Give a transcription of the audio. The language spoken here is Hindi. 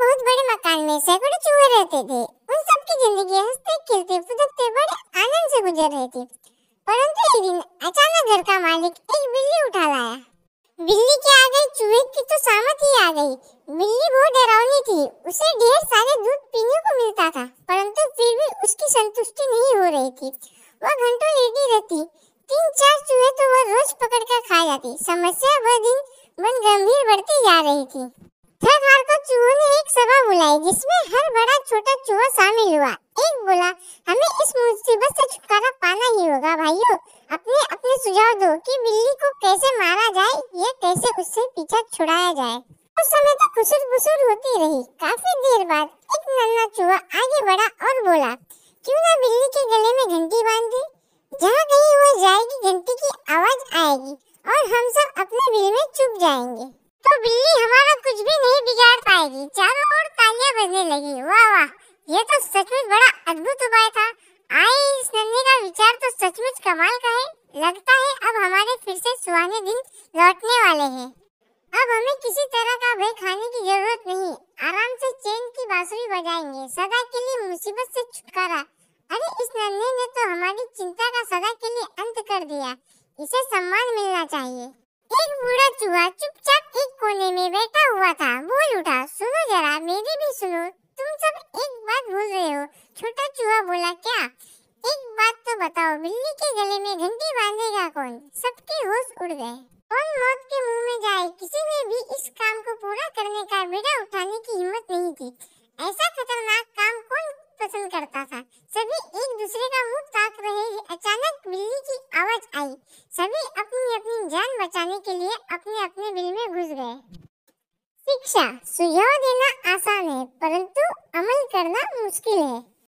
बहुत बड़े मकान में सैकड़ों चूहे रहते थे उन सबकी जिंदगी हंसते खेलते फुदकते बड़े आनंद से गुजर रही थी परंतु एक दिन अचानक घर का मालिक एक बिल्ली उठा लाया बिल्ली के आ गई चूहे की तो सामत ही आ गई बिल्ली बहुत डरावनी थी उसे ढेर सारे दूध पीने को मिलता था परंतु फिर भी उसकी संतुष्टि नहीं हो रही थी वह घंटों लेटी रहती तीन चार चूहे तो वह रोज पकड़ कर खा जाती समस्या वह दिन बन गंभीर बढ़ती जा रही थी चूहों ने एक सभा बुलाई जिसमें हर बड़ा छोटा चूहा शामिल हुआ एक बोला हमें इस मुसीबत से छुटकारा पाना ही होगा भाइयों अपने अपने सुझाव दो कि बिल्ली को कैसे मारा जाए या कैसे उससे पीछा छुड़ाया जाए उस समय तो खुसुर बुसुर होती रही काफी देर बाद एक नन्ना चूहा आगे बढ़ा और बोला क्यों ना बिल्ली के गले में घंटी बांध दी जहाँ कहीं वो जाएगी घंटी की आवाज आएगी और हम सब अपने बिल में चुप जाएंगे बिल्ली हमारा कुछ भी नहीं बिगाड़ पाएगी चारों ओर तालियां बजने लगी वाह वाह ये तो सचमुच बड़ा अद्भुत उपाय था आई इस नन्हे का विचार तो सचमुच कमाल का है लगता है अब हमारे फिर से सुहाने दिन लौटने वाले हैं अब हमें किसी तरह का भय खाने की जरूरत नहीं आराम से चैन की बांसुरी बजाएंगे सदा के लिए मुसीबत से छुटकारा अरे इस नन्हे ने तो हमारी चिंता का सदा के लिए अंत कर दिया इसे सम्मान मिलना चाहिए एक बूढ़ा चूहा चुपचाप एक कोने में बैठा हुआ था बोल उठा सुनो जरा मेरी भी सुनो तुम सब एक बात भूल रहे हो छोटा चूहा बोला क्या एक बात तो बताओ बिल्ली के गले में घंटी बांधेगा कौन सबके होश उड़ गए कौन मौत के मुंह में जाए किसी ने भी इस काम को पूरा करने का बेड़ा उठाने की हिम्मत नहीं थी ऐसा खतरनाक काम कौन पसंद करता था सभी एक दूसरे का मुंह ताक रहे अचानक बिल्ली की आवाज आई सभी शिक्षा सुझाव देना आसान है परंतु अमल करना मुश्किल है